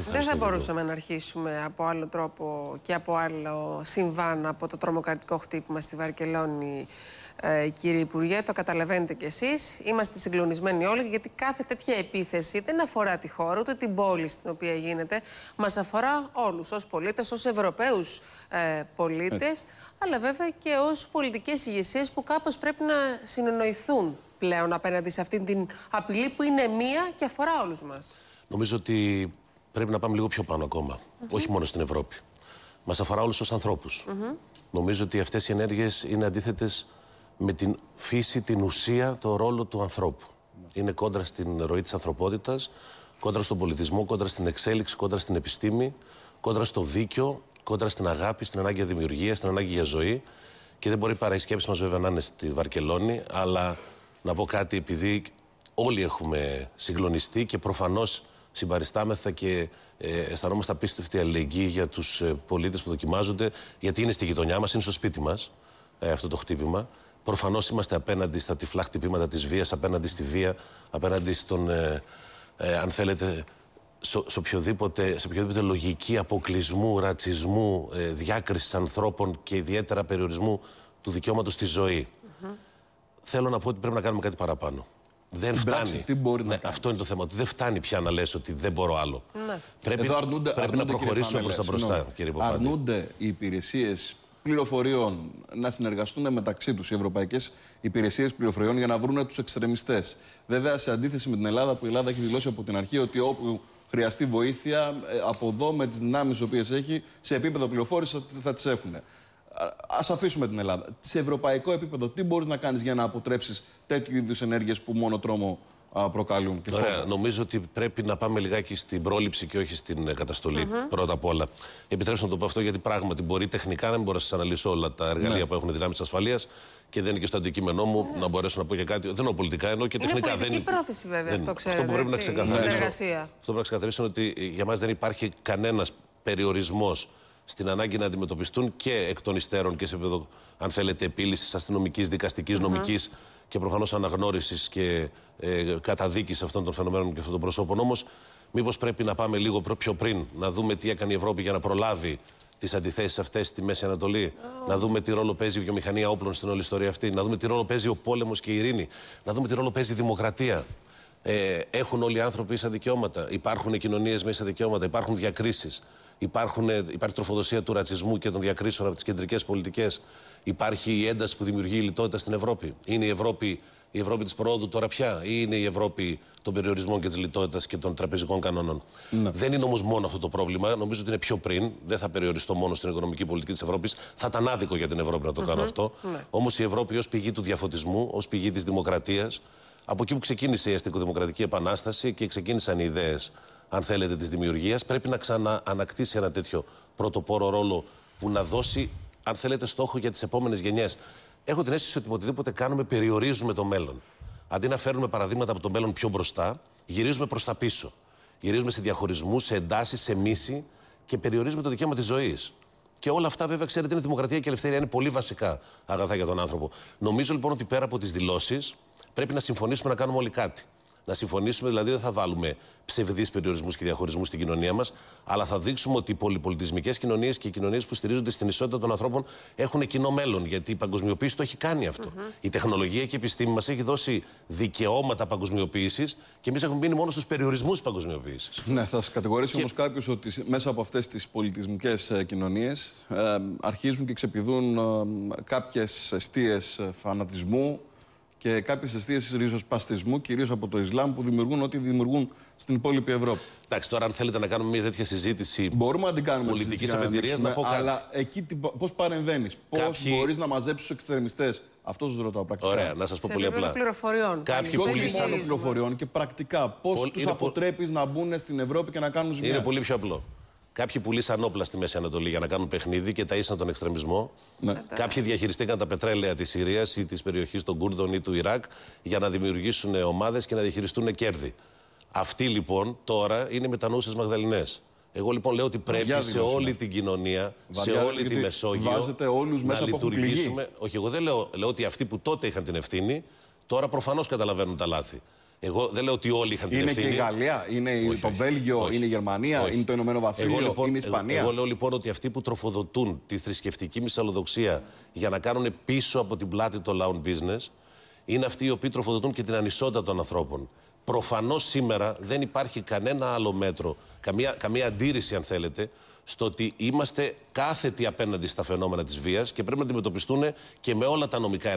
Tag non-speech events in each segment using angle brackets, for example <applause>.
Δεν θα μπορούσαμε να αρχίσουμε από άλλο τρόπο και από άλλο συμβάν από το τρομοκρατικό χτύπημα στη Βαρκελόνη, ε, κύριε Υπουργέ. Το καταλαβαίνετε κι εσείς. Είμαστε συγκλονισμένοι όλοι, γιατί κάθε τέτοια επίθεση δεν αφορά τη χώρα, ούτε την πόλη στην οποία γίνεται. μας αφορά όλους ως πολίτες, ως ευρωπαίους ε, πολίτες, ε. αλλά βέβαια και ως πολιτικές ηγεσίες που κάπως πρέπει να συνεννοηθούν πλέον απέναντι σε αυτή την απειλή που είναι μία και αφορά όλους μας. Νομίζω ότι πρέπει να πάμε λίγο πιο πάνω ακόμα. Mm -hmm. Όχι μόνο στην Ευρώπη. Μας αφορά όλους τους ανθρώπους. Νομίζω ότι αυτές οι ενέργειες είναι αντίθετες με την φύση, την ουσία, το ρόλο του ανθρώπου. Είναι κόντρα στην ροή της ανθρωπότητας, κόντρα στον πολιτισμό, κόντρα στην εξέλιξη, κόντρα στην επιστήμη, κόντρα στο δίκαιο, κόντρα στην αγάπη, στην ανάγκη για δημιουργίας, στην ανάγκη για ζωή. Και δεν μπορεί παρά η σκέψη μας, βέβαια, να είναι στη Βαρκελόνη, αλλά να πω κάτι επειδή όλοι έχουμε συγκλονιστεί και προφανώς συμπαριστάμεθα και ε, αισθανόμαστε απίστευτη αλληλεγγύη για τους ε, πολίτες που δοκιμάζονται, γιατί είναι στη γειτονιά μας, είναι στο σπίτι μας ε, αυτό το χτύπημα. Προφανώς είμαστε απέναντι στα τυφλά χτυπήματα της βίας, απέναντι στη βία, απέναντι στον. Ε, ε, αν θέλετε, σε, σε, οποιοδήποτε, λογική αποκλεισμού, ρατσισμού, ε, διάκρισης ανθρώπων και ιδιαίτερα περιορισμού του δικαιώματος στη ζωή. Mm -hmm. Θέλω να πω ότι πρέπει να κάνουμε κάτι παραπάνω δεν στην φτάνει. μπορεί να ναι, Αυτό είναι το θέμα. Ότι δεν φτάνει πια να λες ότι δεν μπορώ άλλο. Ναι. Πρέπει, αρνούνται, να προχωρήσουμε προς τα μπροστά, κύριε Αρνούνται οι υπηρεσίες πληροφοριών να συνεργαστούν μεταξύ τους οι ευρωπαϊκές υπηρεσίες πληροφοριών για να βρουν τους εξτρεμιστές. Βέβαια, σε αντίθεση με την Ελλάδα, που η Ελλάδα έχει δηλώσει από την αρχή ότι όπου χρειαστεί βοήθεια ε, από εδώ με τις δυνάμεις τις οποίες έχει, σε επίπεδο πληροφόρησης θα τι έχουν. Α αφήσουμε την Ελλάδα. Σε ευρωπαϊκό επίπεδο, τι μπορείς να κάνεις για να αποτρέψεις τέτοιου είδους ενέργειες που μόνο τρόμο προκαλούν. Και Ωραία, νομίζω ότι πρέπει να πάμε λιγάκι στην πρόληψη και όχι στην ε, καταστολή. Mm-hmm. Πρώτα απ' όλα. Επιτρέψτε να το πω αυτό γιατί πράγματι μπορεί τεχνικά να μην μπορώ να σας αναλύσω όλα τα εργαλεία ναι. που έχουν δυνάμει ασφαλείας και δεν είναι και στο αντικείμενό μου ναι. να μπορέσω να πω και κάτι. Δεν εννοώ πολιτικά, εννοώ και τεχνικά. Είναι πολιτική δεν... πρόθεση βέβαια δεν... αυτό, ξέρω, Αυτό που πρέπει έτσι, να ξεκαθαρίσω. Αυτό να ξεκαθαρίσω είναι ότι για μας δεν υπάρχει κανένας περιορισμός στην ανάγκη να αντιμετωπιστούν και εκ των υστέρων και σε επίπεδο, αν θέλετε, επίλυσης αστυνομικής, νομικής και προφανώς αναγνώρισης και ε, καταδίκης αυτών των φαινομένων και αυτών των προσώπων. Όμως, μήπως πρέπει να πάμε λίγο πιο πριν, να δούμε τι έκανε η Ευρώπη για να προλάβει τις αντιθέσεις αυτές στη Μέση Ανατολή, oh. να δούμε τι ρόλο παίζει η βιομηχανία όπλων στην όλη ιστορία αυτή, να δούμε τι ρόλο παίζει ο πόλεμος και η ειρήνη, να δούμε τι ρόλο παίζει η δημοκρατία. Ε, έχουν όλοι οι άνθρωποι ίσα δικαιώματα, υπάρχουν κοινωνίε με ίσα δικαιώματα, υπάρχουν διακρίσεις υπάρχουν, ε, υπάρχει τροφοδοσία του ρατσισμού και των διακρίσεων από τις κεντρικές πολιτικές, υπάρχει η ένταση που δημιουργεί η λιτότητα στην Ευρώπη. Είναι η Ευρώπη, η Ευρώπη της προόδου τώρα πια, ή είναι η Ευρώπη των περιορισμών και της λιτότητας και των τραπεζικών κανόνων. Ναι. Δεν είναι όμως μόνο αυτό το πρόβλημα. Νομίζω ότι είναι πιο πριν. Δεν θα περιοριστώ μόνο στην οικονομική πολιτική της Ευρώπης. Θα ήταν άδικο για την Ευρώπη να το κάνω αυτό. Ναι. Όμως η Ευρώπη ως πηγή του διαφωτισμού, ως πηγή της δημοκρατίας, από εκεί που ξεκίνησε η αστικοδημοκρατική επανάσταση και ξεκίνησαν οι ιδέες αν θέλετε, της δημιουργίας, πρέπει να ξαναανακτήσει ένα τέτοιο πρωτοπόρο ρόλο που να δώσει, αν θέλετε, στόχο για τις επόμενες γενιές. Έχω την αίσθηση ότι οτιδήποτε κάνουμε περιορίζουμε το μέλλον. Αντί να φέρνουμε παραδείγματα από το μέλλον πιο μπροστά, γυρίζουμε προς τα πίσω. Γυρίζουμε σε διαχωρισμούς, σε εντάσεις, σε μίση και περιορίζουμε το δικαίωμα της ζωής. Και όλα αυτά, βέβαια, ξέρετε, είναι δημοκρατία και ελευθερία. Είναι πολύ βασικά αγαθά για τον άνθρωπο. Νομίζω λοιπόν ότι πέρα από τις δηλώσεις, πρέπει να συμφωνήσουμε να κάνουμε όλοι κάτι. Να συμφωνήσουμε δηλαδή δεν θα βάλουμε ψευδείς περιορισμούς και διαχωρισμούς στην κοινωνία μας, αλλά θα δείξουμε ότι οι πολυπολιτισμικές κοινωνίες και οι κοινωνίες που στηρίζονται στην ισότητα των ανθρώπων έχουν κοινό μέλλον. Γιατί η παγκοσμιοποίηση το έχει κάνει Η τεχνολογία και η επιστήμη μας έχει δώσει δικαιώματα παγκοσμιοποίησης και εμείς έχουμε μείνει μόνο στους περιορισμούς παγκοσμιοποίησης. Ναι, θα σας κατηγορήσω και... όμως κάποιο ότι μέσα από αυτές τις πολιτισμικές ε, κοινωνίες ε, αρχίζουν και ξεπηδούν ε, κάποιες αιστείες ε, φανατισμού, και κάποιες αιστείες ριζοσπαστισμού, κυρίως από το Ισλάμ, που δημιουργούν ό,τι δημιουργούν στην υπόλοιπη Ευρώπη. Εντάξει, τώρα, αν θέλετε να κάνουμε μια τέτοια συζήτηση. Μπορούμε να την κάνουμε πολιτική αφεντηρία, να, πω κάτι. Αλλά εκεί πώς παρεμβαίνεις, πώς Κάποιοι... μπορείς να μαζέψεις τους εξτρεμιστές. Αυτό σας ρωτάω πρακτικά. Ωραία, να σας πω πολύ απλά. πληροφοριών. Κάποιοι είναι πληροφοριών και πρακτικά πώς του αποτρέπεις να μπουν στην Ευρώπη και να κάνουν ζημιά. Είναι πολύ πιο απλό. Κάποιοι πουλήσαν όπλα στη Μέση Ανατολή για να κάνουν παιχνίδι και ταΐσαν τον εξτρεμισμό. Ναι. Κάποιοι διαχειριστήκαν τα πετρέλαια της Συρίας ή της περιοχής των Κούρδων ή του Ιράκ για να δημιουργήσουν ομάδες και να διαχειριστούν κέρδη. Αυτοί λοιπόν τώρα είναι μετανοούσε Μαγδαλινές. Εγώ λοιπόν λέω ότι πρέπει σε όλη την κοινωνία, σε όλη τη Μεσόγειο. να μέσα λειτουργήσουμε. Όχι, εγώ δεν λέω, λέω ότι αυτοί που τότε είχαν την ευθύνη, τώρα προφανώς καταλαβαίνουν τα λάθη. Εγώ δεν λέω ότι όλοι είχαν την είναι ευθύνη. Είναι και η Γαλλία, είναι όχι, το Βέλγιο, είναι η Γερμανία, είναι το Ηνωμένο Βασίλειο, εγώ, λοιπόν- είναι η ε- Ισπανία. Εγώ, λέω λοιπόν ότι αυτοί που τροφοδοτούν τη θρησκευτική μυσαλλοδοξία για να κάνουν πίσω από την πλάτη το λαών business είναι αυτοί οι οποίοι τροφοδοτούν και την ανισότητα των ανθρώπων. Προφανώς σήμερα δεν υπάρχει κανένα άλλο μέτρο, καμία, καμία αντίρρηση αν θέλετε, στο ότι είμαστε κάθετοι απέναντι στα φαινόμενα της βίας και πρέπει να αντιμετωπιστούν και με όλα τα νομικά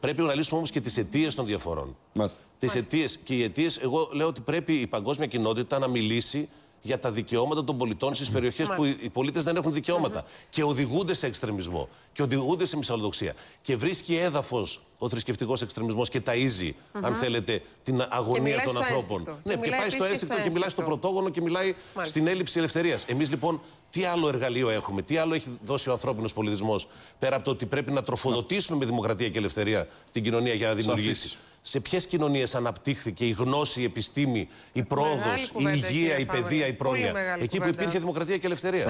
Πρέπει να λύσουμε όμως και τις αιτίες των διαφορων Τις Τι αιτίες. Και οι αιτίες, εγώ λέω ότι πρέπει η παγκόσμια κοινότητα να μιλήσει για τα δικαιώματα των πολιτών στις περιοχές που οι πολίτες δεν έχουν δικαιώματα. Και οδηγούνται σε εξτρεμισμό και οδηγούνται σε μυσαλλοδοξία. Και βρίσκει έδαφος ο θρησκευτικός εξτρεμισμός και ταΐζει, αν θέλετε, την αγωνία των ανθρώπων. Ναι, και, πάει στο αίσθηκτο και μιλάει στο πρωτόγωνο και μιλάει στην έλλειψη ελευθερίας. Εμείς λοιπόν, τι άλλο εργαλείο έχουμε, τι άλλο έχει δώσει ο ανθρώπινος πολιτισμός, πέρα από το ότι πρέπει να τροφοδοτήσουμε με δημοκρατία και ελευθερία την κοινωνία για να δημιουργήσει σε ποιες κοινωνίες αναπτύχθηκε η γνώση, η επιστήμη, η πρόοδος, η υγεία, η παιδεία, η πρόνοια. Εκεί που υπήρχε δημοκρατία και ελευθερία.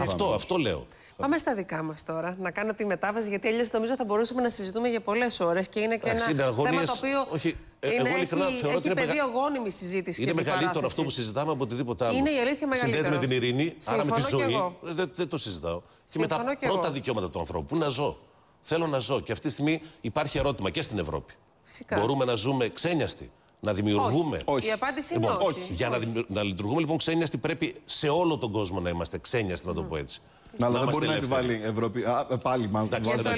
Αυτό, αυτό λέω. Πάμε στα δικά μας τώρα, να κάνω τη μετάβαση, γιατί αλλιώς νομίζω θα μπορούσαμε να συζητούμε για πολλές ώρες και είναι και Εντάξει, ένα αγωνίες, θέμα το οποίο. Όχι, ε, είναι, εγώ ειλικρινά θεωρώ ότι είναι πεδίο μεγα... γόνιμη συζήτηση. Είναι μεγαλύτερο αυτό που συζητάμε από οτιδήποτε άλλο. Είναι η αλήθεια μεγαλύτερο. Συνδέεται με την ειρήνη, άρα με τη ζωή. Ε, δεν, το συζητάω. και με τα πρώτα δικαιώματα του ανθρώπου, που να ζω. Θέλω να ζω. Και αυτή τη στιγμή υπάρχει ερώτημα και στην Ευρώπη. Φυσικά. Μπορούμε να ζούμε ξένιαστοι. Να δημιουργούμε. Όχι. Η απάντηση είναι λοιπόν, όχι. Για όχι. Να, να λειτουργούμε λοιπόν ξένιαστοι πρέπει σε όλο τον κόσμο να είμαστε ξένιαστοι, να το πω έτσι. Να, αλλά δεν μπορεί να επιβάλλει η Ευρώπη. Α, ε, πάλι μάλλον δεν μπορεί να ναι,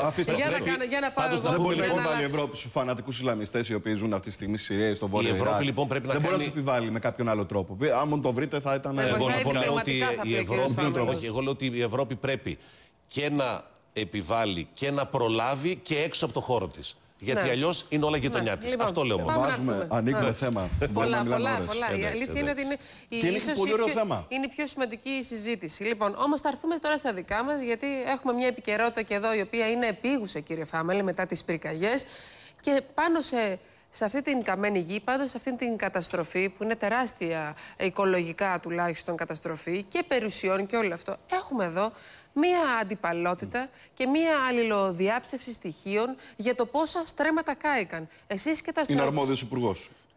ε, Αφήστε Για να κάνω, για να Δεν μπορεί να επιβάλλει η Ευρώπη στους φανατικούς Ισλαμιστές οι οποίοι ζουν αυτή τη στιγμή στη Συρία στο Βόρειο. Η Ευρώπη λοιπόν πρέπει να Δεν μπορεί να τους επιβάλλει με κάποιον άλλο τρόπο. Αν ε, το βρείτε θα ήταν. Εγώ να ότι η Ευρώπη. Εγώ λέω ότι η Ευρώπη πρέπει και να επιβάλλει και να προλάβει και έξω από το χώρο της. Γιατί ναι. αλλιώς είναι όλα ναι. γειτονιά της. Λοιπόν, αυτό λέω μόνο. Βάζουμε, ανοίγουμε θέμα. Πολλά, πολλά, πολλά. Η αλήθεια είναι ότι είναι η θέμα. Είναι πιο σημαντική η συζήτηση. Λοιπόν, όμως θα έρθουμε τώρα στα δικά μας, γιατί έχουμε μια επικαιρότητα και εδώ η οποία είναι επίγουσα, κύριε Φάμελ, μετά τις πυρκαγιές. Και πάνω σε αυτή την καμένη γη, πάνω σε αυτή την καταστροφή που είναι τεράστια οικολογικά τουλάχιστον καταστροφή και περιουσιών και όλο αυτό, έχουμε εδώ μία αντιπαλότητα και μία αλληλοδιάψευση στοιχείων για το πόσα στρέμματα κάηκαν. Εσείς και τα Είναι αρμόδιος υπουργός.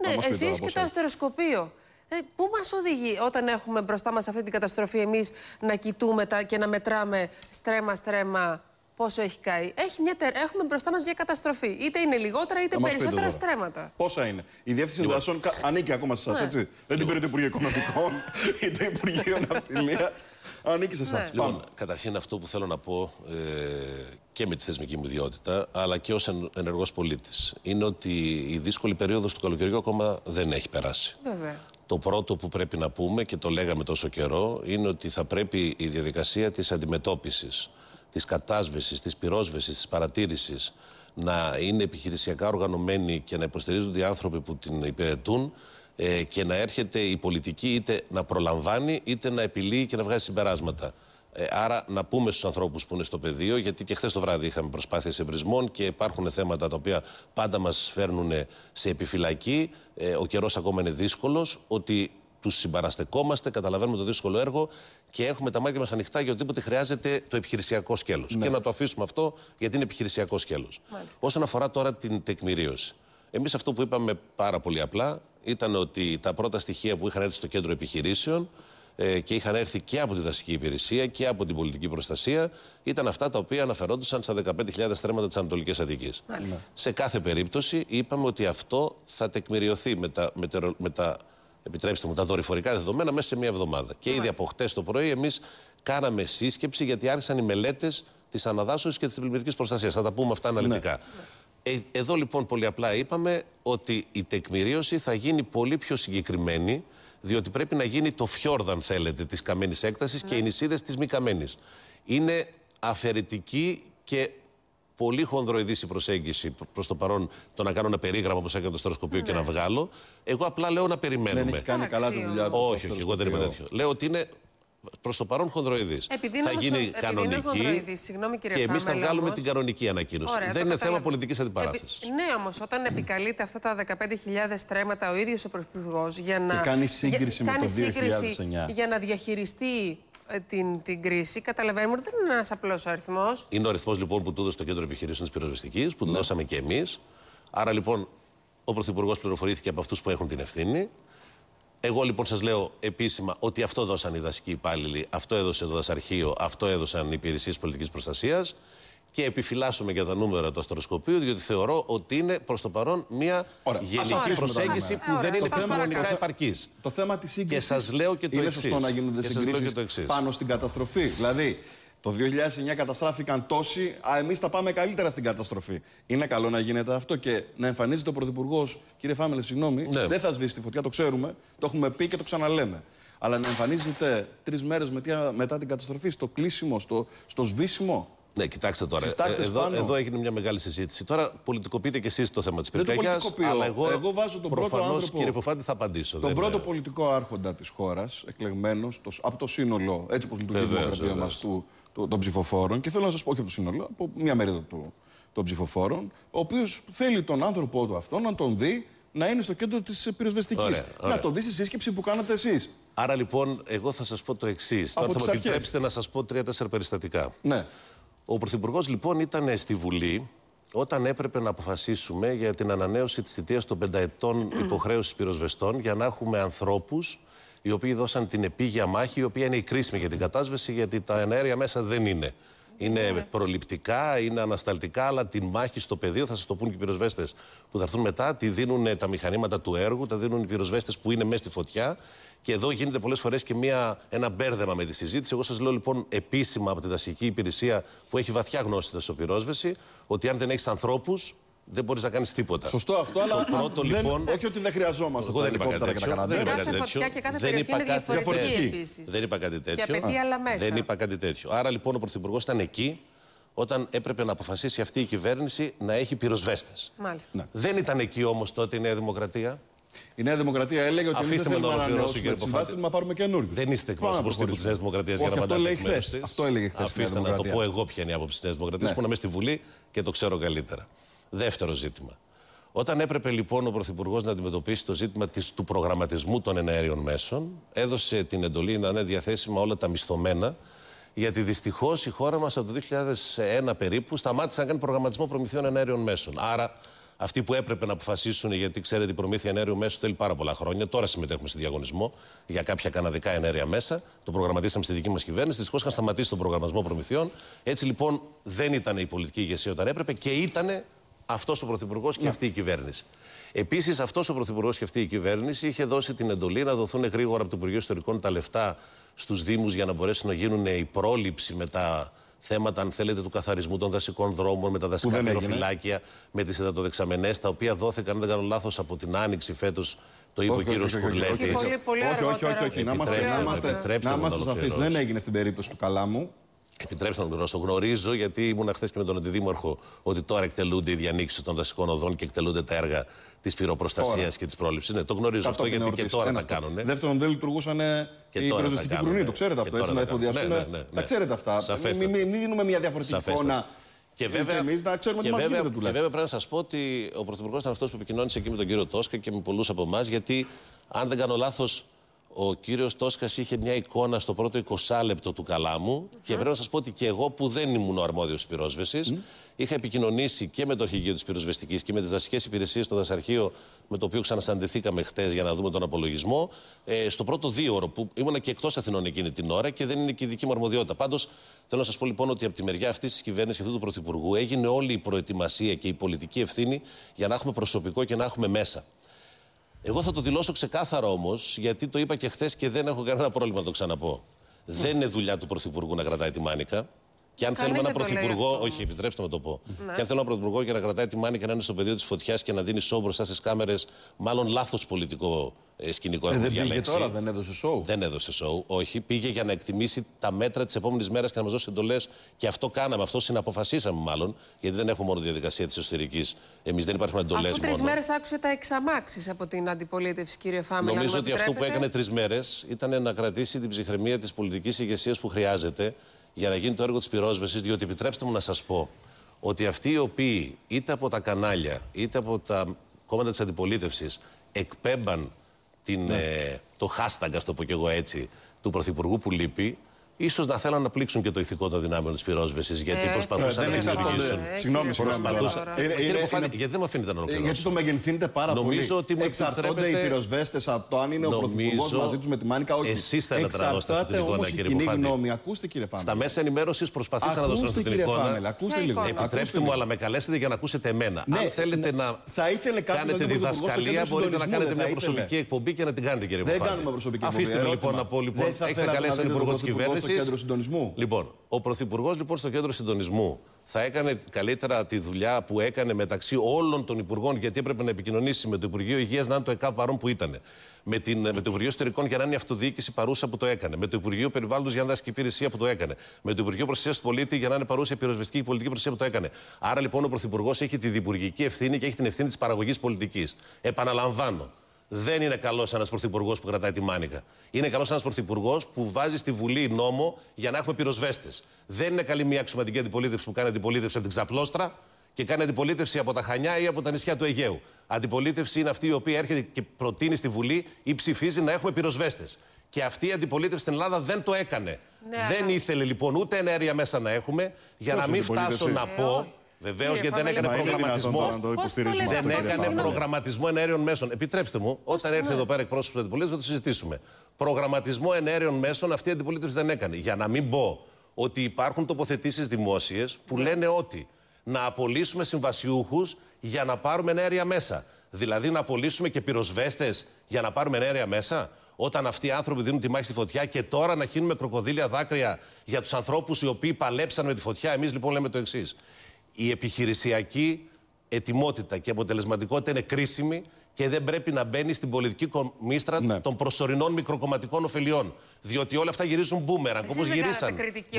Ναι, εσεί και το αστεροσκοπείο. Ε, πού μας οδηγεί όταν έχουμε μπροστά μας αυτή την καταστροφή εμείς να κοιτούμε τα, και να μετράμε στρέμα-στρέμα πόσο έχει καεί. Έχουμε μπροστά μας μια καταστροφή. Είτε είναι λιγότερα είτε περισσότερα στρέμματα. Πόσα είναι. Η διεύθυνση λοιπόν. δασών ανήκει ακόμα σε εσάς, ναι. έτσι. Δεν την πήρε το Υπουργείο Οικονομικών ή <laughs> το Υπουργείο Ναυτιλία. Ανήκει σε εσά. Λοιπόν, καταρχήν αυτό που θέλω να πω ε, και με τη θεσμική μου ιδιότητα, αλλά και ως ενεργός πολίτης, είναι ότι η δύσκολη περίοδος του καλοκαιριού ακόμα δεν έχει περάσει. Βέβαια. Το πρώτο που πρέπει να πούμε και το λέγαμε τόσο καιρό είναι ότι θα πρέπει η διαδικασία της αντιμετώπισης, της κατάσβεσης, της πυρόσβεσης, της παρατήρησης να είναι επιχειρησιακά οργανωμένη και να υποστηρίζονται οι άνθρωποι που την υπηρετούν ε, και να έρχεται η πολιτική είτε να προλαμβάνει είτε να επιλύει και να βγάζει συμπεράσματα. Ε, άρα να πούμε στους ανθρώπους που είναι στο πεδίο, γιατί και χθες το βράδυ είχαμε προσπάθειες εμπρισμών και υπάρχουν θέματα τα οποία πάντα μας φέρνουν σε επιφυλακή, ε, ο καιρός ακόμα είναι δύσκολος, ότι τους συμπαραστεκόμαστε, καταλαβαίνουμε το δύσκολο έργο και έχουμε τα μάτια μας ανοιχτά για οτιδήποτε χρειάζεται το επιχειρησιακό σκέλος. Ναι. Και να το αφήσουμε αυτό γιατί είναι επιχειρησιακό σκέλος. Όσον αφορά τώρα την τεκμηρίωση. Εμείς αυτό που είπαμε πάρα πολύ απλά ήταν ότι τα πρώτα στοιχεία που είχαν έρθει στο κέντρο επιχειρήσεων ε, και είχαν έρθει και από τη δασική υπηρεσία και από την πολιτική προστασία ήταν αυτά τα οποία αναφερόντουσαν στα 15.000 στρέμματα της Ανατολικής Αττικής. Ναι. Σε κάθε περίπτωση είπαμε ότι αυτό θα τεκμηριωθεί με τα, με με τα μου, τα δορυφορικά δεδομένα μέσα σε μία εβδομάδα. Και ήδη από χτες το πρωί εμείς κάναμε σύσκεψη γιατί άρχισαν οι μελέτες της αναδάσωσης και της πλημμυρική προστασίας. Θα τα πούμε αυτά ναι. αναλυτικά. Ναι. Ε, εδώ λοιπόν πολύ απλά είπαμε ότι η τεκμηρίωση θα γίνει πολύ πιο συγκεκριμένη διότι πρέπει να γίνει το φιόρδ αν θέλετε της καμένης έκτασης και οι ναι. νησίδες της μη καμένης. Είναι αφαιρετική και πολύ χονδροειδής η προσέγγιση προς το παρόν το να κάνω ένα περίγραμμα όπως έκανε το στεροσκοπείο και ναι. να βγάλω. Εγώ απλά λέω να περιμένουμε. Δεν έχει κάνει καλά τη δουλειά του. Όχι, όχι, εγώ δεν είμαι τέτοιο. Λέω ότι είναι προς το παρόν χονδροειδής. Θα γίνει επειδή κανονική. Συγγνώμη, κύριε και εμείς θα βγάλουμε την κανονική ανακοίνωση. Δεν είναι θέμα πολιτικής αντιπαράθεσης. Ναι, όμως, όταν επικαλείται αυτά τα 15.000 τρέματα ο ίδιος ο Πρωθυπουργός για να. κάνει σύγκριση για... με κάνει το 2009. Σύγκριση για να διαχειριστεί ε, την, την κρίση, καταλαβαίνουμε ότι δεν είναι ένας απλός αριθμός. Είναι ο αριθμός λοιπόν που του έδωσε το κέντρο επιχειρήσεων της πυροσβεστικής, που του ναι. δώσαμε και εμείς. Άρα λοιπόν ο Πρωθυπουργός πληροφορήθηκε από αυτούς που έχουν την ευθύνη. Εγώ λοιπόν σας λέω επίσημα ότι αυτό δώσαν οι δασικοί υπάλληλοι, αυτό έδωσε το δασαρχείο, αυτό έδωσαν οι υπηρεσίες πολιτικής προστασίας. Και επιφυλάσσουμε για τα νούμερα του αστροσκοπείου, διότι θεωρώ ότι είναι προς το παρόν μια γενική προσέγγιση που δεν είναι επιστημονικά επαρκής. Το θέμα της σύγκριση. Και σας λέω και το εξή. Είναι σωστό να γίνονται το Πάνω στην καταστροφή. Δηλαδή, το 2009 καταστράφηκαν τόσοι, α, εμείς τα πάμε καλύτερα στην καταστροφή. Είναι καλό να γίνεται αυτό και να εμφανίζεται ο Πρωθυπουργό, κύριε Φάμελε, συγγνώμη, ναι. δεν θα σβήσει τη φωτιά, το ξέρουμε, το έχουμε πει και το ξαναλέμε. Αλλά να εμφανίζεται τρεις μέρες μετά την καταστροφή, στο κλείσιμο, στο, στο σβήσιμο, ναι, κοιτάξτε τώρα. Ε, εδώ, εδώ έγινε μια μεγάλη συζήτηση. Τώρα πολιτικοποιείτε και εσείς το θέμα της πυρκαγιά. Αλλά εγώ, εγώ βάζω τον πρώτο άνθρωπο. Κύριε Ποφάντη, θα απαντήσω. Τον πρώτο είναι... πολιτικό άρχοντα της χώρας, εκλεγμένος από το σύνολο, έτσι όπως λειτουργεί η δημοκρατία μας, του, των ψηφοφόρων, και θέλω να σας πω όχι από το σύνολο, από μια μερίδα του, των ψηφοφόρων, ο οποίος θέλει τον άνθρωπό του αυτό να τον δει να είναι στο κέντρο της πυροσβεστικής. Να το δει στη σύσκεψη που κάνατε εσείς. Άρα λοιπόν, εγώ θα σας πω το εξής. θα μου επιτρέψετε να σας πω τρία-τέσσερα περιστατικά. Ναι. Ο Πρωθυπουργός λοιπόν ήταν στη Βουλή όταν έπρεπε να αποφασίσουμε για την ανανέωση της θητείας των πενταετών υποχρέωσης πυροσβεστών για να έχουμε ανθρώπους οι οποίοι δώσαν την επίγεια μάχη, η οποία είναι η κρίσιμη για την κατάσβεση, γιατί τα ενέργεια μέσα δεν είναι. Είναι ναι. προληπτικά, είναι ανασταλτικά, αλλά τη μάχη στο πεδίο, θα σας το πούν και οι πυροσβέστες που θα έρθουν μετά, τη δίνουν ε, τα μηχανήματα του έργου, τα δίνουν οι πυροσβέστες που είναι μέσα στη φωτιά. Και εδώ γίνεται πολλές φορές και μια, ένα μπέρδεμα με τη συζήτηση. Εγώ σας λέω λοιπόν επίσημα από τη δασική υπηρεσία που έχει βαθιά γνώση τη πυρόσβεση, ότι αν δεν έχεις ανθρώπους, δεν μπορείς να κάνεις τίποτα. Σωστό αυτό, αλλά. Το πρώτο, δεν, λοιπόν, όχι ότι δεν χρειαζόμαστε εγώ δεν είπα κάτι τέτοιο. Και δεν είπα κάτι τέτοιο. δεν είπα κάτι διαφορετική. Δεν είπα κάτι τέτοιο. Και απαιτεί άλλα μέσα. Δεν είπα κάτι τέτοιο. Άρα λοιπόν ο Πρωθυπουργός ήταν εκεί όταν έπρεπε να αποφασίσει αυτή η κυβέρνηση να έχει πυροσβέστες. Μάλιστα. Ναι. Δεν ήταν εκεί όμως τότε η Νέα Δημοκρατία. Η Νέα Δημοκρατία έλεγε ότι Αφήστε εμείς δεν θέλουμε να να πάρουμε καινούργιους. Δεν είστε εκπρόσωπο τη Νέας Δημοκρατίας για να απαντάτε εκ Αυτό έλεγε χθες. Αφήστε να το πω εγώ ποια είναι η άποψη της Νέας Δημοκρατίας ναι. που να είμαι στη Βουλή και το ξέρω καλύτερα. Δεύτερο ζήτημα. Όταν έπρεπε λοιπόν ο Πρωθυπουργός να αντιμετωπίσει το ζήτημα της, του προγραμματισμού των εναέριων μέσων, έδωσε την εντολή να είναι διαθέσιμα όλα τα μισθωμένα, γιατί δυστυχώς η χώρα μας από το 2001 περίπου σταμάτησε να κάνει προγραμματισμό προμηθειών εναέριων μέσων. Άρα αυτοί που έπρεπε να αποφασίσουν, γιατί ξέρετε η προμήθεια ενέργειου μέσου θέλει πάρα πολλά χρόνια. Τώρα συμμετέχουμε σε διαγωνισμό για κάποια καναδικά ενέργεια μέσα. Το προγραμματίσαμε στη δική μας κυβέρνηση. Δυστυχώς είχαν σταματήσει τον προγραμματισμό προμηθειών. Έτσι λοιπόν δεν ήταν η πολιτική ηγεσία όταν έπρεπε και ήταν αυτός ο Πρωθυπουργός και ναι. αυτή η κυβέρνηση. Επίσης, αυτός ο Πρωθυπουργός και αυτή η κυβέρνηση είχε δώσει την εντολή να δοθούν γρήγορα από το Υπουργείο Ιστορικών τα λεφτά στους Δήμους για να μπορέσει να γίνουν η πρόληψη με τα θέματα, αν θέλετε, του καθαρισμού των δασικών δρόμων, με τα δασικά νεροφυλάκια, με τις υδατοδεξαμενές, τα οποία δόθηκαν, αν δεν κάνω λάθος, από την άνοιξη φέτος το είπε ο κύριο Κουρλέτης. Όχι, όχι, όχι. Να είμαστε σαφεί. Δεν έγινε στην περίπτωση του Καλάμου. Επιτρέψτε να τον γνωρίζω, γιατί ήμουν χθες και με τον Αντιδήμορχο ότι τώρα εκτελούνται οι διανοίξεις των δασικών οδών και εκτελούνται τα έργα της πυροπροστασίας και της πρόληψης. Ναι, το γνωρίζω αυτό γιατί και τώρα τα κάνουν. Δεύτερον, δεν λειτουργούσαν και οι πυροσβεστικοί κρουνοί. Το ξέρετε αυτό, έτσι, να εφοδιαστούν. Ναι, ναι, ναι τα ναι. ξέρετε αυτά. Μην δίνουμε μια διαφορετική εικόνα. Και ε, βέβαια, εμείς να ξέρουμε και, τι βέβαια, γίνεται, και βέβαια πρέπει να σας πω ότι ο Πρωθυπουργός ήταν αυτός που επικοινώνησε εκεί με τον κύριο Τόσκα και με πολλούς από εμάς, γιατί αν δεν κάνω λάθος, ο κύριος Τόσκα είχε μια εικόνα στο πρώτο 20 λεπτό του Καλάμου και πρέπει να σας πω ότι και εγώ που δεν ήμουν ο αρμόδιος πυρόσβεσης mm. είχα επικοινωνήσει και με το αρχηγείο της πυροσβεστικής και με τις δασικές υπηρεσίες στο δασαρχείο με το οποίο ξανασαντηθήκαμε χτες για να δούμε τον απολογισμό ε, στο πρώτο δύο ώρο που ήμουν και εκτός Αθηνών εκείνη την ώρα και δεν είναι και η δική μου αρμοδιότητα. Πάντως θέλω να σας πω λοιπόν ότι από τη μεριά αυτής της κυβέρνησης και αυτού του Πρωθυπουργού έγινε όλη η προετοιμασία και η πολιτική ευθύνη για να έχουμε προσωπικό και να έχουμε μέσα. Εγώ θα το δηλώσω ξεκάθαρα όμως, γιατί το είπα και χθες και δεν έχω κανένα πρόβλημα να το ξαναπώ. Ναι. Δεν είναι δουλειά του Πρωθυπουργού να κρατάει τη μάνικα. Και αν θέλουμε ένα πρωθυπουργό. όχι, επιτρέψτε με το πω. Ναι. Και αν θέλουμε ένα πρωθυπουργό και να κρατάει τη μάνικα να είναι στο πεδίο της φωτιάς και να δίνει σόμπροστά στις κάμερες, μάλλον λάθος πολιτικό ε, σκηνικό. Ε, δεν πήγε τώρα, δεν έδωσε σοου. Δεν έδωσε σοου, όχι. Πήγε για να εκτιμήσει τα μέτρα της επόμενης μέρας και να μας δώσει εντολές. Και αυτό κάναμε, αυτό συναποφασίσαμε μάλλον. Γιατί δεν έχουμε μόνο διαδικασία της εσωτερικής. Εμείς δεν υπάρχουν εντολές. Αφού τρεις μέρες άκουσε τα εξαμάξεις από την αντιπολίτευση, κύριε Φάμελ. Νομίζω ότι αυτό που έκανε τρεις μέρες ήταν να κρατήσει την ψυχραιμία της πολιτικής ηγεσίας που χρειάζεται για να γίνει το έργο της πυρόσβεσης. Διότι επιτρέψτε μου να σας πω ότι αυτοί οι οποίοι είτε από τα κανάλια είτε από τα κόμματα της αντιπολίτευσης εκπέμπαν την, ναι. ε, το hashtag, ας το πω κι εγώ έτσι, του Πρωθυπουργού που λείπει, Σω να θέλαν να πλήξουν και το ηθικό των δυνάμεων της πυρόσβεσης. Γιατί ε, προσπαθούσαν ε, να δημιουργήσουν. Συγγνώμη, προσπαθούσαν. Γιατί δεν με αφήνετε να ολοκληρώσω. Γιατί το μεγενθύνεται πάρα πολύ. Νομίζω ότι Εξαρτώνται οι πυροσβέστες από το αν είναι ο πρωθυπουργός μαζί τους με τη Μάνικα. Όχι. Εσείς θα μετραγώσετε αυτή την εικόνα, κύριε Μπουφάνη. Γνώμη. Ακούστε, κύριε Στα μέσα ενημέρωσης προσπαθήσαν να δώσω αυτή την εικόνα. Επιτρέψτε μου, αλλά με καλέσετε για να ακούσετε εμένα. Ναι, αν θέλετε ναι. να κάνετε διδασκαλία, μπορείτε να κάνετε μια προσωπική εκπομπή και να την κάνετε, κύριε Μπουφάνη. Αφήστε με λοιπόν να πω λοιπόν. Έχετε καλέσει έναν υπουργό τη κυβέρνησης στο κέντρο συντονισμού. Λοιπόν, ο Πρωθυπουργός λοιπόν στο κέντρο συντονισμού θα έκανε καλύτερα τη δουλειά που έκανε μεταξύ όλων των υπουργών, γιατί έπρεπε να επικοινωνήσει με το Υπουργείο Υγείας να είναι το ΕΚΑ παρόν που ήταν. Με, την, με το Υπουργείο Ιστορικών για να είναι η αυτοδιοίκηση παρούσα που το έκανε. Με το Υπουργείο Περιβάλλοντος για να δάσκει υπηρεσία που το έκανε. Με το Υπουργείο Προστασίας του Πολίτη για να είναι παρούσα η πυροσβεστική πολιτική προστασία που το έκανε. Άρα λοιπόν ο Πρωθυπουργός έχει τη διπουργική ευθύνη και έχει την ευθύνη της παραγωγής πολιτικής. Επαναλαμβάνω δεν είναι καλός ένας πρωθυπουργός που κρατάει τη μάνικα. Είναι καλός ένας πρωθυπουργός που βάζει στη Βουλή νόμο για να έχουμε πυροσβέστες. Δεν είναι καλή μια αξιωματική αντιπολίτευση που κάνει αντιπολίτευση από την ξαπλώστρα και κάνει αντιπολίτευση από τα Χανιά ή από τα νησιά του Αιγαίου. Αντιπολίτευση είναι αυτή η οποία έρχεται και προτείνει στη Βουλή ή ψηφίζει να έχουμε πυροσβέστες. Και αυτή η αντιπολίτευση στην Ελλάδα δεν το έκανε. Ναι, δεν ήθελε λοιπόν ούτε ενέργεια μέσα να έχουμε. Για να μην φτάσω να πω. Ε, Βεβαίω γιατί δεν έκανε προγραμματισμό. Δεν έκανε προγραμματισμό ενέργειων μέσων. Επιτρέψτε μου, όταν έρθει ναι. εδώ πέρα εκπρόσωπος τη αντιπολίτευση, θα το συζητήσουμε. Προγραμματισμό ενέργειων μέσων αυτή η αντιπολίτευση δεν έκανε. Για να μην πω ότι υπάρχουν τοποθετήσεις δημόσιες που ναι. λένε ότι να απολύσουμε συμβασιούχους για να πάρουμε ενέργεια μέσα. Δηλαδή να απολύσουμε και πυροσβέστες για να πάρουμε ενέργεια μέσα. Όταν αυτοί οι άνθρωποι δίνουν τη μάχη στη φωτιά και τώρα να χύνουμε κροκοδίλια δάκρυα για τους ανθρώπους οι οποίοι παλέψαν με τη φωτιά, εμείς λοιπόν λέμε το εξής η επιχειρησιακή ετοιμότητα και αποτελεσματικότητα είναι κρίσιμη και δεν πρέπει να μπαίνει στην πολιτική μίστρα ναι. των προσωρινών μικροκομματικών ωφελιών. Διότι όλα αυτά γυρίζουν μπούμεραν. Όπω γυρίσαν. Κριτική,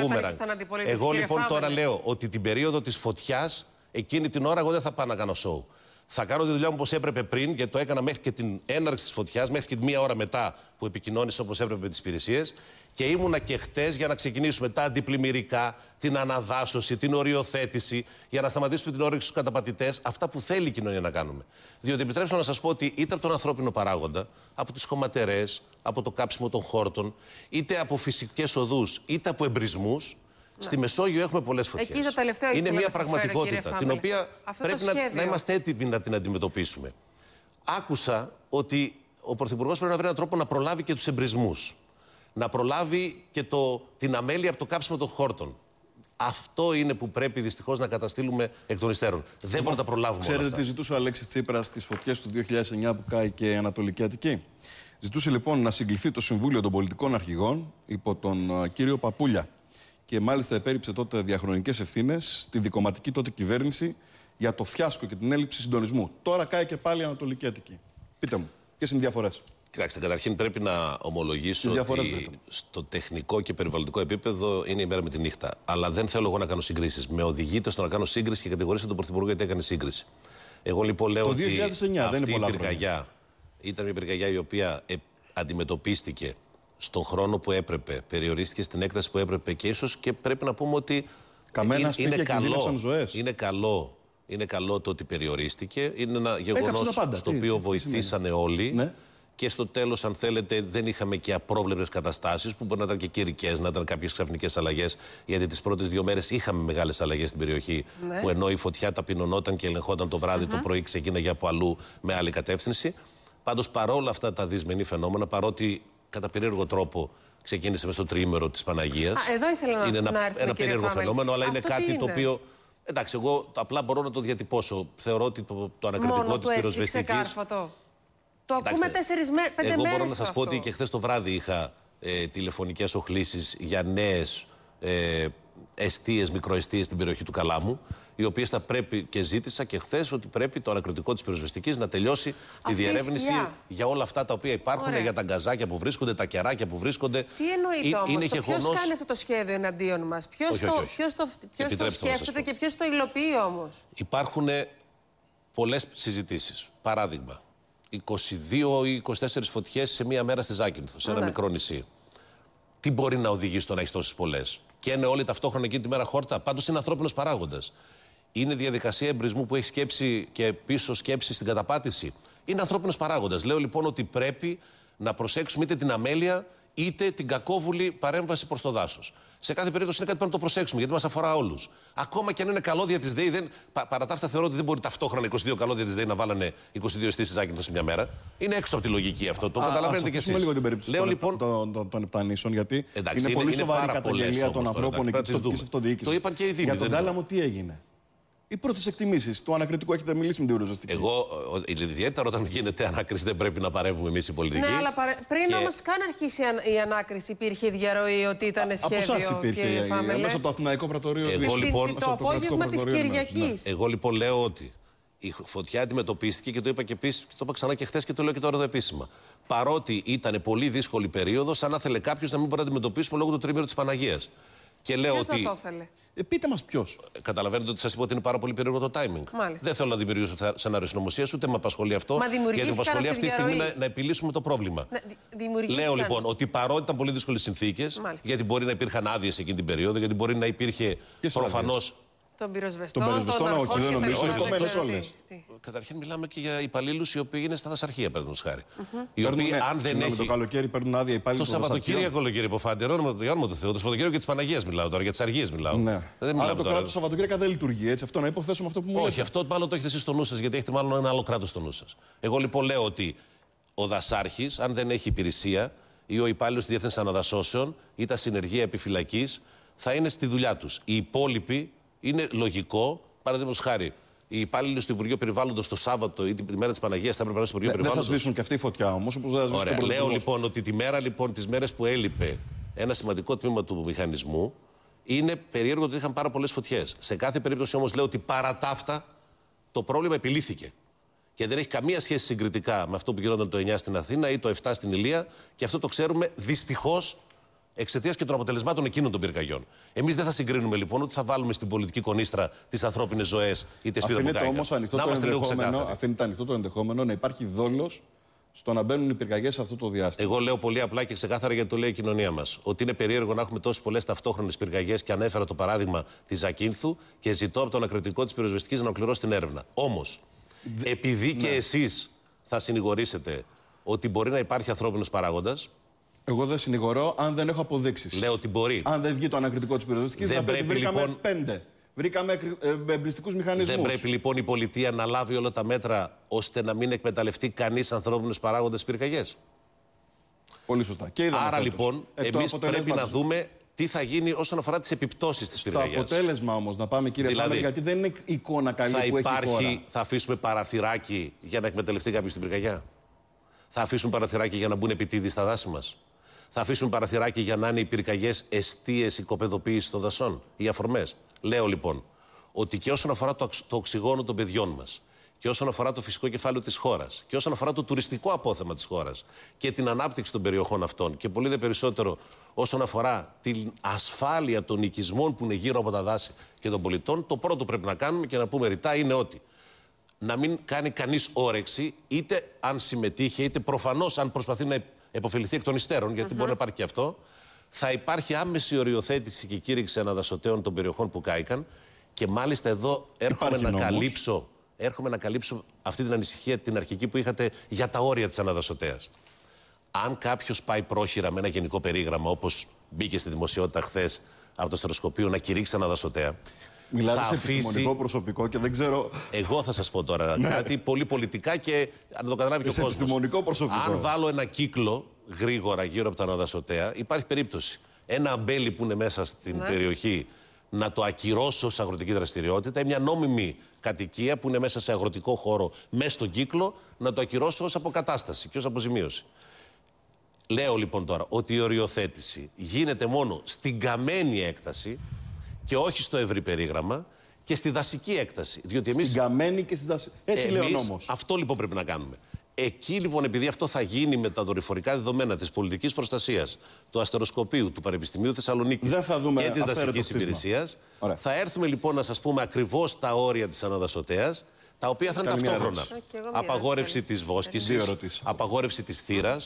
εγώ λοιπόν τώρα λέω ότι την περίοδο της φωτιάς, εκείνη την ώρα, εγώ δεν θα πάω να κάνω σοου θα κάνω τη δουλειά μου όπως έπρεπε πριν, γιατί το έκανα μέχρι και την έναρξη της φωτιάς, μέχρι και μία ώρα μετά που επικοινώνησε όπως έπρεπε με τις υπηρεσίες. Και ήμουνα και χτες για να ξεκινήσουμε τα αντιπλημμυρικά, την αναδάσωση, την οριοθέτηση, για να σταματήσουμε την όρεξη στους καταπατητές, αυτά που θέλει η κοινωνία να κάνουμε. Διότι επιτρέψτε να σας πω ότι είτε από τον ανθρώπινο παράγοντα, από τις κομματέρέ, από το κάψιμο των χόρτων, είτε από φυσικές οδούς, είτε από εμπρισμούς, Στη ναι. Μεσόγειο έχουμε πολλές φωτιές. Είναι μια πραγματικότητα την οποία πρέπει να, να είμαστε έτοιμοι να την αντιμετωπίσουμε. Άκουσα ότι ο Πρωθυπουργός πρέπει να βρει έναν τρόπο να προλάβει και τους εμπρισμούς. Να προλάβει και το, την αμέλεια από το κάψιμο των χόρτων. Αυτό είναι που πρέπει δυστυχώς να καταστήλουμε εκ των υστέρων. Δεν μπορούμε να τα προλάβουμε. Ξέρετε τι ζητούσε ο Αλέξης Τσίπρας στις φωτιές του 2009 που κάει και Ανατολική Αττική. Ζητούσε λοιπόν να συγκληθεί το Συμβούλιο των Πολιτικών Αρχηγών υπό τον ε, κύριο Παπούλια και μάλιστα επέριψε τότε διαχρονικές ευθύνες στη δικοματική τότε κυβέρνηση για το φιάσκο και την έλλειψη συντονισμού. Τώρα κάει και πάλι η Ανατολική Αττική. Πείτε μου, ποιες είναι οι διαφορές. Κοιτάξτε, καταρχήν πρέπει να ομολογήσω ότι στο τεχνικό και περιβαλλοντικό επίπεδο είναι η μέρα με τη νύχτα. Αλλά δεν θέλω εγώ να κάνω συγκρίσεις. Με οδηγείτε στο να κάνω σύγκριση και κατηγορήσετε τον Πρωθυπουργό γιατί έκανε σύγκριση. Εγώ λοιπόν λέω το 2009, δεν είναι πολλά η πυρκαγιά ήταν μια πυρκαγιά η οποία ε, αντιμετωπίστηκε στον χρόνο που έπρεπε, περιορίστηκε στην έκταση που έπρεπε και ίσως και πρέπει να πούμε ότι. Καμένα είναι, είναι καλό, ζωές. είναι καλό είναι καλό το ότι περιορίστηκε. Είναι ένα γεγονό στο οποίο τι, βοηθήσανε όλοι. Ναι. Και στο τέλος, αν θέλετε, δεν είχαμε και απρόβλεπτες καταστάσεις που μπορεί να ήταν και καιρικές, να ήταν κάποιες ξαφνικές αλλαγές. Γιατί τις πρώτες δύο μέρες είχαμε μεγάλες αλλαγές στην περιοχή. Ναι. Που ενώ η φωτιά ταπεινωνόταν και ελεγχόταν το βράδυ, uh -huh. το πρωί ξεκίναγε από αλλού με άλλη κατεύθυνση. Πάντως, παρόλα αυτά τα δυσμενή φαινόμενα, παρότι κατά περίεργο τρόπο ξεκίνησε με στο τρίμερο της Παναγίας. Εδώ ήθελα να Είναι ένα, να ένα περίεργο φαινόμενο, αλλά είναι κάτι το οποίο. Εντάξει, εγώ απλά μπορώ να το διατυπώσω. Θεωρώ ότι το, το ανακριτικό τη πυροσβεστική. Το ακούμε ναι. τέσσερις μέρε. Εγώ μέρες μπορώ να σα πω ότι και χθες το βράδυ είχα ε, τηλεφωνικές οχλήσεις για νέες ε, αιστείες, μικροαιστείες στην περιοχή του Καλάμου οι οποίες θα πρέπει και ζήτησα και χθες ότι πρέπει το ανακριτικό της πυροσβεστικής να τελειώσει τη διερεύνηση για όλα αυτά τα οποία υπάρχουν, Ωραία. για τα γκαζάκια που βρίσκονται, τα κεράκια που βρίσκονται. Τι εννοείται όμω, ποιος κάνει αυτό το σχέδιο εναντίον μας, ποιος το, ποιος το, ποιος το σκέφτεται και ποιος το υλοποιεί όμως. Υπάρχουν πολλές συζητήσεις. Παράδειγμα, 22 ή 24 φωτιές σε μία μέρα στη Ζάκυνθος, σε ένα ναι. μικρό νησί. Τι μπορεί να οδηγήσει στο να έχει τόσες πολλές. Και είναι όλοι ταυτόχρονα εκείνη τη μέρα χόρτα. Πάντως είναι ανθρώπινος παράγοντας. Είναι διαδικασία εμπρισμού που έχει σκέψη και πίσω σκέψη στην καταπάτηση. Είναι ανθρώπινος παράγοντας. Λέω λοιπόν ότι πρέπει να προσέξουμε είτε την αμέλεια είτε την κακόβουλη παρέμβαση προς το δάσος. Σε κάθε περίπτωση είναι κάτι που να το προσέξουμε γιατί μας αφορά όλους. Ακόμα και αν είναι καλώδια της ΔΕΗ, παρά τα αυτά θεωρώ ότι δεν μπορεί ταυτόχρονα 22 καλώδια της ΔΕΗ να βάλανε 22 αισθήσει άγκεντο σε μια μέρα. Είναι έξω από τη λογική αυτό. Το καταλαβαίνετε λίγο την περίπτωση Λέω, λοιπόν... των, των, των γιατί είναι, πολύ σοβαρή η καταγγελία των ανθρώπων εκεί της αυτοδιοίκησης. Το είπαν και οι Δήμοι. Για τον Τάλαμο τι έγινε οι πρώτες εκτιμήσεις. Το ανακριτικό έχετε μιλήσει με την πυροσβεστική. Εγώ, ιδιαίτερα όταν γίνεται ανάκριση, δεν πρέπει να παρεύουμε εμείς οι πολιτικοί. Ναι, αλλά πριν και... όμως καν αρχίσει η ανάκριση, υπήρχε η διαρροή ότι ήταν σχέδιο. Από εσάς υπήρχε. Ε, ε, Μέσα από λοιπόν- το Αθηναϊκό Πρατορείο. Εγώ, λοιπόν, το, το απόγευμα της ναι, ναι. Κυριακής. Εγώ λοιπόν λέω ότι η φωτιά αντιμετωπίστηκε και το είπα και επίση, το είπα ξανά και χθες και το λέω και τώρα εδώ επίσημα. Παρότι ήταν πολύ δύσκολη περίοδος, αν ήθελε κάποιος να μην μπορεί να αντιμετωπίσουμε λόγω του τρίμηρου της Παναγίας. Και λέω ποιος ότι. το ήθελε. Ε, πείτε μας ποιος. Ε, καταλαβαίνετε ότι σας είπα ότι είναι πάρα πολύ περίεργο το timing. Μάλιστα. Δεν θέλω να δημιουργήσω σενάριο συνωμοσίας, ούτε με απασχολεί αυτό. Μα γιατί με απασχολεί αυτή τη στιγμή να, επιλύσουμε το πρόβλημα. Να, λέω λοιπόν ότι παρότι ήταν πολύ δύσκολες συνθήκες, γιατί μπορεί να υπήρχαν άδειες εκείνη την περίοδο, γιατί μπορεί να υπήρχε προφανώ τον πυροσβεστό, τον πυροσβεστό, ναι, όχι, δεν νομίζω. Είναι κομμένε όλε. Καταρχήν, μιλάμε και για υπαλλήλους οι οποίοι είναι στα δασαρχεία, παραδείγματο Οι οποίοι, αν δεν έχει. Το καλοκαίρι παίρνουν άδεια υπάλληλοι. Το Σαββατοκύριακο, κύριε Ποφάντη, για το Θεό. Θεού, το Σαββατοκύριακο και της Παναγίας μιλάω τώρα, για τις αργίες μιλάω. Ναι. Δεν μιλάω. το κράτος Σαββατοκύριακα δεν λειτουργεί έτσι. Αυτό να υποθέσουμε αυτό που μου Όχι, αυτό μάλλον το έχετε εσείς στο νου σας, γιατί έχετε μάλλον ένα άλλο κράτος στο νου σας. Εγώ λοιπόν λέω ότι ο δασάρχης, αν δεν έχει υπηρεσία ή ο υπάλληλος τη Διεύθυνση Αναδασώσεων ή τα συνεργεία επιφυλακής, θα είναι στη δουλειά τους. Οι υπόλοιποι είναι λογικό, παραδείγματος χάρη, οι υπάλληλοι του Υπουργείου Περιβάλλοντος το Σάββατο ή φωτιά. Λέω μέρα της Παναγίας θα έπρεπε να είναι στο Υπουργείο ναι, Δεν θα σβήσουν και αυτή η φωτιά όμως, όπως δεν θα σβήσουν Ωραία, Λέω λοιπόν ότι τη μέρα λοιπόν, τις μέρες που έλειπε ένα σημαντικό τμήμα του μηχανισμού, είναι περίεργο ότι είχαν πάρα πολλές φωτιές. Σε κάθε περίπτωση όμως λέω ότι παρά ταύτα το πρόβλημα επιλύθηκε. Και δεν έχει καμία σχέση συγκριτικά με αυτό που γινόταν το 9 στην Αθήνα ή το 7 στην Ηλία. Και αυτό το ξέρουμε δυστυχώς εξαιτίας και των αποτελεσμάτων εκείνων των πυρκαγιών. Εμείς δεν θα συγκρίνουμε λοιπόν ότι θα βάλουμε στην πολιτική κονίστρα τις ανθρώπινες ζωές ή τις πυρκαγιέ. Αφήνεται ανοιχτό το ενδεχόμενο να υπάρχει δόλος στο να μπαίνουν οι πυρκαγιές σε αυτό το διάστημα. Εγώ λέω πολύ απλά και ξεκάθαρα γιατί το λέει η κοινωνία μας. Ότι είναι περίεργο να έχουμε τόσες πολλές ταυτόχρονες πυρκαγιές και ανέφερα το παράδειγμα της Ζακίνθου και ζητώ από τον ακριτικό της πυροσβεστικής να ολοκληρώσει την έρευνα. Όμως, επειδή και ναι. εσείς θα συνηγορήσετε ότι μπορεί να υπάρχει ανθρώπινος παράγοντας, εγώ δεν συνηγορώ αν δεν έχω αποδείξεις. Λέω ότι μπορεί. Αν δεν βγει το ανακριτικό της πυροσβεστική, δεν πρέπει βρήκαμε λοιπόν... πέντε. Βρήκαμε ε, εμπριστικού μηχανισμούς. Δεν πρέπει λοιπόν η πολιτεία να λάβει όλα τα μέτρα ώστε να μην εκμεταλλευτεί κανείς ανθρώπινους παράγοντες πυρκαγιές. Πολύ σωστά. Και Άρα φέτος. λοιπόν, ε, εμείς πρέπει να δούμε τι θα γίνει όσον αφορά τις επιπτώσεις της πυρκαγιά. Το αποτέλεσμα όμως, να πάμε κύριε δηλαδή, Φάμερ, γιατί δεν είναι εικόνα καλή θα που υπάρχει, έχει η Θα αφήσουμε παραθυράκι για να εκμεταλλευτεί κάποιος την πυρκαγιά. Θα αφήσουμε παραθυράκι για να μπουν επιτίδη στα δάση μας θα αφήσουν παραθυράκι για να είναι οι πυρκαγιές αιστείε οικοπεδοποίηση των δασών οι αφορμές. Λέω λοιπόν ότι και όσον αφορά το, το οξυγόνο των παιδιών μας, και όσον αφορά το φυσικό κεφάλαιο της χώρας, και όσον αφορά το τουριστικό απόθεμα της χώρας και την ανάπτυξη των περιοχών αυτών, και πολύ δε περισσότερο όσον αφορά την ασφάλεια των οικισμών που είναι γύρω από τα δάση και των πολιτών, το πρώτο πρέπει να κάνουμε και να πούμε ρητά είναι ότι να μην κάνει κανείς όρεξη, είτε αν συμμετείχε, είτε προφανώς αν προσπαθεί να εποφεληθεί εκ των υστέρων, γιατί μπορεί να υπάρχει και αυτό. Θα υπάρχει άμεση οριοθέτηση και κήρυξη αναδασωτέων των περιοχών που κάηκαν. Και μάλιστα εδώ έρχομαι να, καλύψω, έρχομαι να καλύψω αυτή την ανησυχία την αρχική που είχατε για τα όρια της αναδασωτέα. Αν κάποιος πάει πρόχειρα με ένα γενικό περίγραμμα, όπως μπήκε στη δημοσιότητα χθες από το στεροσκοπείο, να κηρύξει αναδασωτέα. Μιλάτε σε επιστημονικό προσωπικό και δεν ξέρω. Εγώ θα σας πω τώρα ναι. κάτι πολύ πολιτικά και να το καταλάβει και ο κόσμος. επιστημονικό προσωπικό. Αν βάλω ένα κύκλο γρήγορα γύρω από τα αναδασωτέα, υπάρχει περίπτωση. Ένα αμπέλι που είναι μέσα στην ναι. περιοχή να το ακυρώσω ως αγροτική δραστηριότητα ή μια νόμιμη κατοικία που είναι μέσα σε αγροτικό χώρο, μέσα στον κύκλο, να το ακυρώσω ως αποκατάσταση και ως αποζημίωση. Λέω λοιπόν τώρα ότι η οριοθέτηση γίνεται μόνο στην καμένη έκταση, και όχι στο ευρύ περίγραμμα και στη δασική έκταση. Διότι εμείς... Στην καμένη και στη δασική. Έτσι εμείς, λέει ο Αυτό λοιπόν πρέπει να κάνουμε. Εκεί λοιπόν, επειδή αυτό θα γίνει με τα δορυφορικά δεδομένα της πολιτικής προστασίας, του αστεροσκοπίου, του Πανεπιστημίου Θεσσαλονίκης και της δασική υπηρεσία, θα έρθουμε λοιπόν να σας πούμε ακριβώς τα όρια της αναδασωτέα, τα οποία θα είναι ταυτόχρονα. Απαγόρευση της βόσκησης, απαγόρευση της θύρας,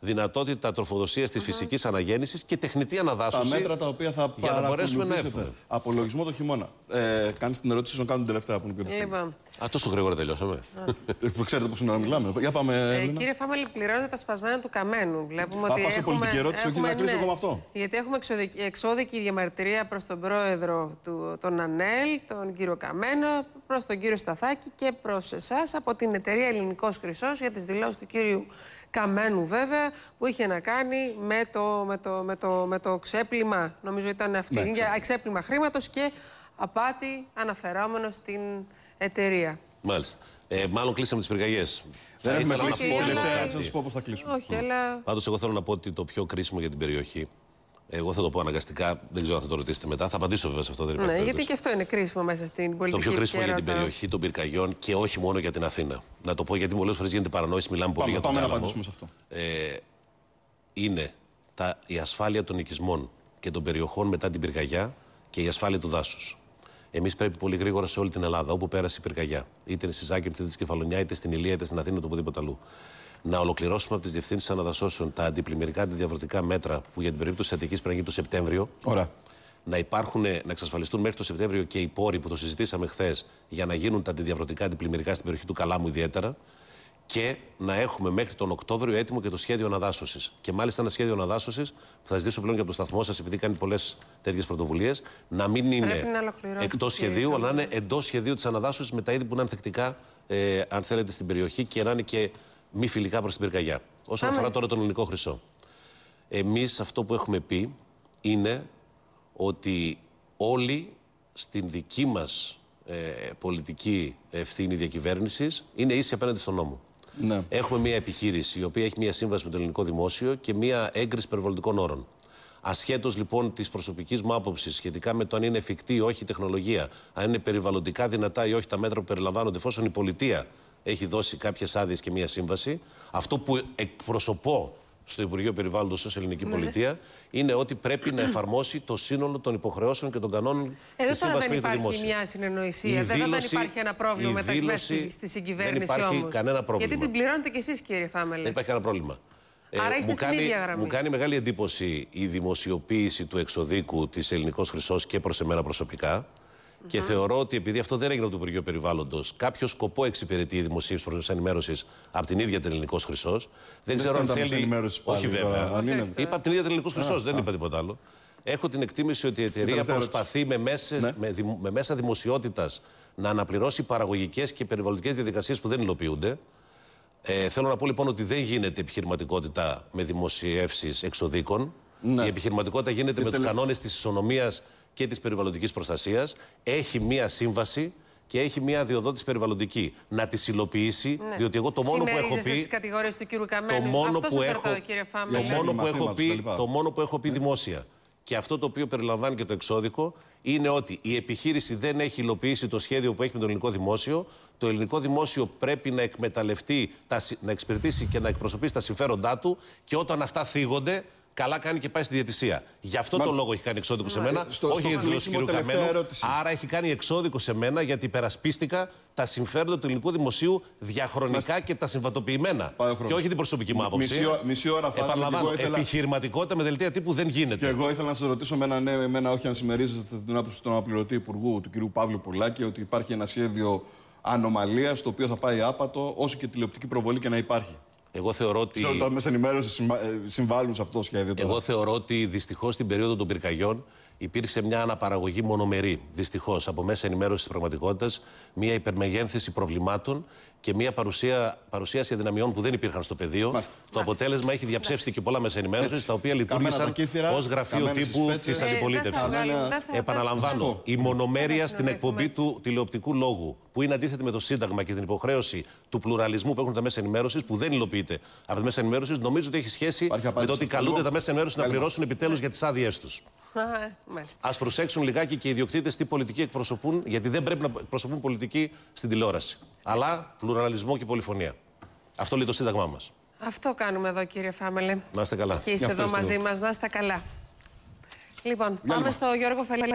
δυνατότητα τροφοδοσίας της φυσικής αναγέννησης και τεχνητή αναδάσωση. Τα μέτρα τα οποία θα για να μπορέσουμε να έρθουμε. Απολογισμό το χειμώνα. Ε, Κάνεις την ερώτηση, να κάνω την τελευταία που είναι πιο δύσκολη. Α, τόσο γρήγορα τελειώσαμε. Ε, ξέρετε είναι να μιλάμε. Για πάμε. Ε, κύριε Φάμαλη, πληρώνετε τα σπασμένα του καμένου. Βλέπουμε ότι. σε πολιτική ερώτηση, όχι να κλείσω ναι. εγώ με αυτό. Γιατί έχουμε εξώδικη διαμαρτυρία προς τον πρόεδρο του, τον Ανέλ, τον κύριο Καμένο, προς τον κύριο Σταθάκη και προς εσάς από την εταιρεία Ελληνικός Χρυσός για τις δηλώσεις του κύριου Καμένου, βέβαια, που είχε να κάνει με το, με το, με το, με το ξέπλυμα, νομίζω ήταν αυτή, ναι, ξέπλυμα χρήματος και απάτη αναφερόμενο στην εταιρεία. Μάλιστα. Ε, μάλλον κλείσαμε τις πυρκαγιές. Δεν έχουμε κλείσει πολύ. Θα σα πω πώς θα κλείσουμε. Όχι, αλλά. Πάντως, εγώ θέλω να πω ότι το πιο κρίσιμο για την περιοχή εγώ θα το πω αναγκαστικά, δεν ξέρω αν θα το ρωτήσετε μετά. Θα απαντήσω βέβαια σε αυτό. Δεν ναι, γιατί και αυτό είναι κρίσιμο μέσα στην πολιτική. Το πιο κρίσιμο για την περιοχή των πυρκαγιών και όχι μόνο για την Αθήνα. Να το πω γιατί πολλές φορές γίνεται παρανόηση, μιλάμε πολύ πάμε, για τον Πάμε να απαντήσουμε σε αυτό. Ε, είναι τα, η ασφάλεια των οικισμών και των περιοχών μετά την πυρκαγιά και η ασφάλεια του δάσους. Εμείς πρέπει πολύ γρήγορα σε όλη την Ελλάδα, όπου πέρασε η πυρκαγιά, είτε στη Ζάκη, είτε στην Κεφαλονιά, είτε στην Ηλία, είτε στην Αθήνα, το οπουδήποτε αλλού να ολοκληρώσουμε από τις διευθύνσεις αναδασώσεων τα αντιπλημμυρικά αντιδιαβρωτικά μέτρα που για την περίπτωση της Αττικής πρέπει να γίνει το Σεπτέμβριο. Να, υπάρχουν, να εξασφαλιστούν μέχρι το Σεπτέμβριο και οι πόροι που το συζητήσαμε χθες για να γίνουν τα αντιδιαβρωτικά αντιπλημμυρικά στην περιοχή του Καλάμου ιδιαίτερα. Και να έχουμε μέχρι τον Οκτώβριο έτοιμο και το σχέδιο αναδάσωσης. Και μάλιστα ένα σχέδιο αναδάσωσης που θα ζητήσω πλέον και από το σταθμό σας, επειδή κάνει πολλές τέτοιες πρωτοβουλίες, να μην είναι εκτό σχεδίου, αλλά να είναι εντός σχεδίου της αναδάσωσης με τα είδη που είναι ανθεκτικά, ε, αν θέλετε, στην περιοχή και να είναι και μη φιλικά προς την πυρκαγιά. Όσον αφορά τώρα τον ελληνικό χρυσό. Εμείς αυτό που έχουμε πει είναι ότι όλοι στην δική μας ε, πολιτική ευθύνη διακυβέρνησης είναι ίσοι απέναντι στον νόμο. Ναι. Έχουμε μια επιχείρηση η οποία έχει μια σύμβαση με το ελληνικό δημόσιο και μια έγκριση περιβαλλοντικών όρων. Ασχέτως λοιπόν της προσωπικής μου άποψης σχετικά με το αν είναι εφικτή ή όχι η τεχνολογία, αν είναι περιβαλλοντικά δυνατά ή όχι τα μέτρα που περιλαμβάνονται, εφόσον η πολιτεία έχει δώσει κάποιες άδειες και μία σύμβαση. Αυτό που εκπροσωπώ στο Υπουργείο Περιβάλλοντος ως Ελληνική ναι. Πολιτεία είναι ότι πρέπει να εφαρμόσει το σύνολο των υποχρεώσεων και των κανόνων ε, στη Σύμβαση του Δημόσιου. Δεν υπάρχει μια συνεννοησία, δεν δήλωση, υπάρχει ένα πρόβλημα μεταξύ δήλωση, στη συγκυβέρνηση Δεν υπάρχει όμως. κανένα πρόβλημα. Γιατί την πληρώνετε κι εσείς κύριε Φάμελε. Δεν υπάρχει κανένα πρόβλημα. Ε, Άρα είστε μου, κάνει, ίδια γραμμή. μου κάνει μεγάλη εντύπωση η δημοσιοποίηση του εξοδίκου της Ελληνικός Χρυσός και προς εμένα προσωπικά. Και θεωρώ ότι επειδή αυτό δεν έγινε από το Υπουργείο Περιβάλλοντος, κάποιο σκοπό εξυπηρετεί η δημοσίευση προ ενημέρωσης από την ίδια Ελληνικός Χρυσός. Δεν ξέρω αν θέλει. Όχι, βέβαια. Είπα από την ίδια Ελληνικός Χρυσός, δεν είπα τίποτα άλλο. Έχω την εκτίμηση ότι η εταιρεία προσπαθεί με, ναι. μέσα δημοσιότητας να αναπληρώσει παραγωγικές και περιβαλλοντικές διαδικασίες που δεν υλοποιούνται. Ε, θέλω να πω λοιπόν ότι δεν γίνεται επιχειρηματικότητα με δημοσιεύσεις εξοδίκων. Ναι. Η επιχειρηματικότητα γίνεται με τελε... του κανόνες της ισονομίας και της περιβαλλοντικής προστασίας έχει μία σύμβαση και έχει μια αδειοδότηση περιβαλλοντική. Να τη υλοποιήσει, ναι. διότι εγώ το μόνο που έχω πει. τις κατηγορίες του κύριου Καμένου. Το μόνο αυτό που έχω, Το, μόνο που έχω πει, το μόνο που έχω πει δημόσια. Και αυτό το οποίο περιλαμβάνει και το εξώδικο είναι ότι η επιχείρηση δεν έχει υλοποιήσει το σχέδιο που έχει με το ελληνικό δημόσιο. Το ελληνικό δημόσιο πρέπει να εκμεταλλευτεί, να εξυπηρετήσει και να εκπροσωπήσει τα συμφέροντά του. Και όταν αυτά θίγονται, καλά κάνει και πάει στη διατησία. Γι' αυτό Μάλιστα. το λόγο έχει κάνει εξώδικο σε ε, μένα, όχι για του κ. Καμένου. Άρα έχει κάνει εξώδικο σε μένα γιατί υπερασπίστηκα τα συμφέροντα του ελληνικού δημοσίου διαχρονικά και τα συμβατοποιημένα. Και όχι την προσωπική μου άποψη. Μισή, μισή ώρα φάνηκε. Επαναλαμβάνω, ήθελα... επιχειρηματικότητα με δελτία τύπου δεν γίνεται. Και εγώ ήθελα να σας ρωτήσω με ένα ναι, με όχι, αν συμμερίζεστε την άποψη του αναπληρωτή υπουργού, του κ. Παύλου Πουλάκη ότι υπάρχει ένα σχέδιο ανομαλίας το οποίο θα πάει άπατο, όσο και τηλεοπτική προβολή και να υπάρχει. Εγώ θεωρώ ότι. Ξέρω τα μέσα ενημέρωση ε, συμβάλλουν σε αυτό το σχέδιο. Εγώ θεωρώ ότι δυστυχώς στην περίοδο των πυρκαγιών υπήρξε μια αναπαραγωγή μονομερή. Δυστυχώς από μέσα ενημέρωση της πραγματικότητας, μια υπερμεγένθεση προβλημάτων και μια παρουσία, παρουσίαση αδυναμιών που δεν υπήρχαν στο πεδίο. Το αποτέλεσμα Μάλιστα. έχει διαψεύσει Μάλιστα. και πολλά μέσα ενημέρωση, τα οποία λειτουργήσαν ως γραφείο τύπου της ε, αντιπολίτευση. Επαναλαμβάνω, η μονομέρεια στην εκπομπή του τηλεοπτικού λόγου που είναι αντίθετη με το Σύνταγμα και την υποχρέωση του πλουραλισμού που έχουν τα μέσα ενημέρωσης, που δεν υλοποιείται από τα μέσα ενημέρωσης, νομίζω ότι έχει σχέση με το ότι καλούνται τα μέσα ενημέρωσης να πληρώσουν επιτέλους για τις άδειές τους. Α προσέξουν λιγάκι και οι ιδιοκτήτες τι πολιτική εκπροσωπούν, γιατί δεν πρέπει να εκπροσωπούν πολιτική στην τηλεόραση. Αλλά πλουραλισμό και πολυφωνία. Αυτό λέει το Σύνταγμά μας. Αυτό κάνουμε εδώ, κύριε Φάμελε. Να είστε καλά. Και είστε εδώ μαζί μας. Να είστε καλά. Λοιπόν, πάμε στο Γιώργο Φελέ.